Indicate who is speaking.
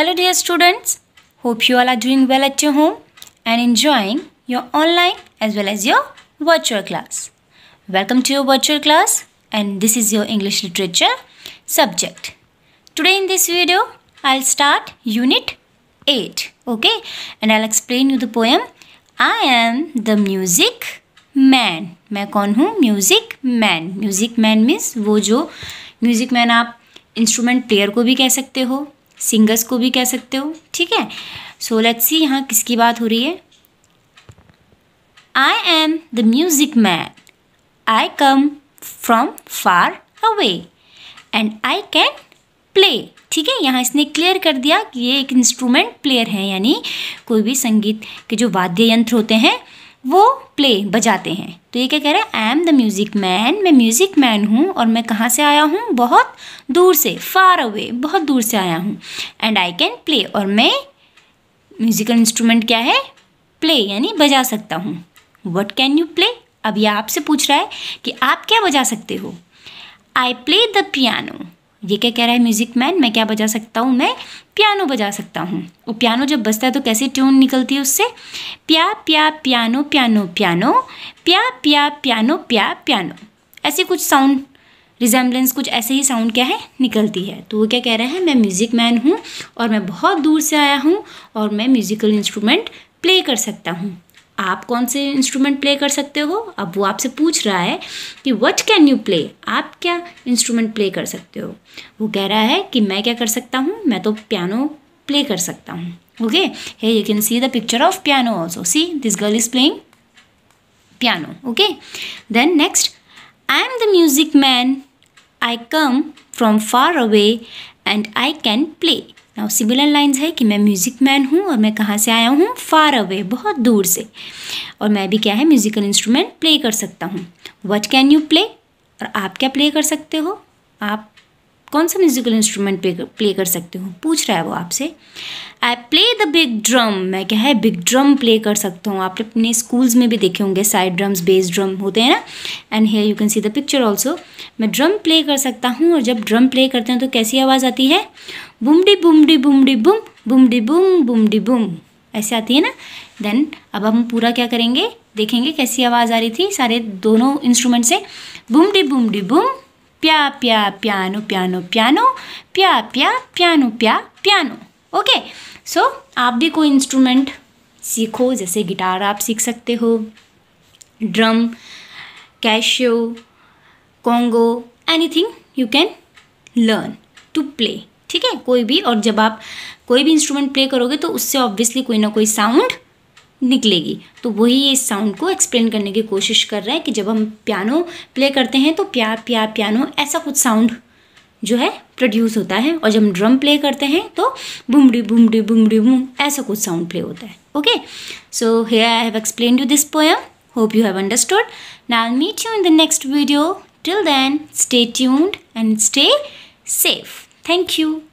Speaker 1: hello dear students hope you all are doing well at your home and enjoying your online as well as your virtual class welcome to your virtual class and this is your English literature subject today in this video I start unit eight okay and I explain you the poem I am the music man मैं कौन हूँ music man music man means वो जो music man आप instrument player को भी कह सकते हो सिंगर्स को भी कह सकते हो ठीक है सो लेट्स सी यहाँ किसकी बात हो रही है I am the music man I come from far away and I can play ठीक है यहाँ इसने क्लियर कर दिया कि ये एक इंस्ट्रूमेंट प्लेयर है यानी कोई भी संगीत के जो वाद्य यंत्र होते हैं वो प्ले बजाते हैं तो ये क्या कह रहा है I am the music man मैं म्यूज़िक मैन हूँ और मैं कहाँ से आया हूँ बहुत दूर से फार अवे बहुत दूर से आया हूँ एंड आई कैन प्ले और मैं म्यूज़िकल इंस्ट्रूमेंट क्या है प्ले यानी बजा सकता हूँ वट कैन यू प्ले अब यह आपसे पूछ रहा है कि आप क्या बजा सकते हो आई प्ले द पियानो ये क्या कह रहा है म्यूज़िक मैन मैं क्या बजा सकता हूँ मैं पियानो बजा सकता हूँ वो पियानो जब बजता है तो कैसे ट्यून निकलती है उससे प्या प्या पियानो पियानो पियानो प्या प्या पियानो प्या पियानो ऐसे कुछ साउंड रिजेम्बलेंस कुछ ऐसे ही साउंड क्या है निकलती है तो वो क्या कह रहा है मैं म्यूज़िक मैन हूँ और मैं बहुत दूर से आया हूँ और मैं म्यूज़िकल इंस्ट्रूमेंट प्ले कर सकता हूँ आप कौन से इंस्ट्रूमेंट प्ले कर सकते हो अब वो आपसे पूछ रहा है कि वट कैन यू प्ले आप क्या इंस्ट्रूमेंट प्ले कर सकते हो वो कह रहा है कि मैं क्या कर सकता हूँ मैं तो पियानो प्ले कर सकता हूँ okay hey you can see the picture of piano also see this girl is playing piano okay then next I am the music man I come from far away and I can play now similar lines है कि मैं music man हूँ और मैं कहाँ से आया हूँ फार अवे बहुत दूर से और मैं भी क्या है म्यूज़िकल इंस्ट्रूमेंट प्ले कर सकता हूँ वट कैन यू प्ले और आप क्या प्ले कर सकते हो आप कौन सा म्यूज़िकल इंस्ट्रूमेंट प्ले कर सकते हो पूछ रहा है वो आपसे I play the big drum मैं क्या है बिग ड्रम प्ले कर सकता हूँ आपने अपने स्कूल्स में भी देखे होंगे साइड ड्रम्स बेस ड्रम होते हैं ना and here you can see the picture also मैं ड्रम प्ले कर सकता हूँ और जब ड्रम प्ले करते हैं तो कैसी आवाज़ आती है बुमडी बुमडी बुमडी बुम बुमडी बुम बुमडी बुम ऐसे आती है ना देन अब हम पूरा क्या करेंगे देखेंगे कैसी आवाज़ आ रही थी सारे दोनों इंस्ट्रूमेंट से बुम बुमडी बुम बुम प्या प्या प्यानो प्यानो प्यानो प्या प्या प्यानो प्या प्यानो ओके सो आप भी कोई इंस्ट्रूमेंट सीखो जैसे गिटार आप सीख सकते हो drum Casio any anything you can learn to play ठीक है कोई भी और जब आप कोई भी इंस्ट्रूमेंट प्ले करोगे तो उससे ऑब्वियसली कोई ना कोई साउंड निकलेगी तो वही इस साउंड को एक्सप्लेन करने की कोशिश कर रहा है कि जब हम पियानो प्ले करते हैं तो प्या प्या पियानो ऐसा कुछ साउंड जो है प्रोड्यूस होता है और जब हम ड्रम प्ले करते हैं तो बुमडी बुमडी बुमडी बुम ऐसा कुछ साउंड प्ले होता है okay so here I have explain you this poem hope you have understood ना I meet you in the next video till then stay tuned and stay safe thank you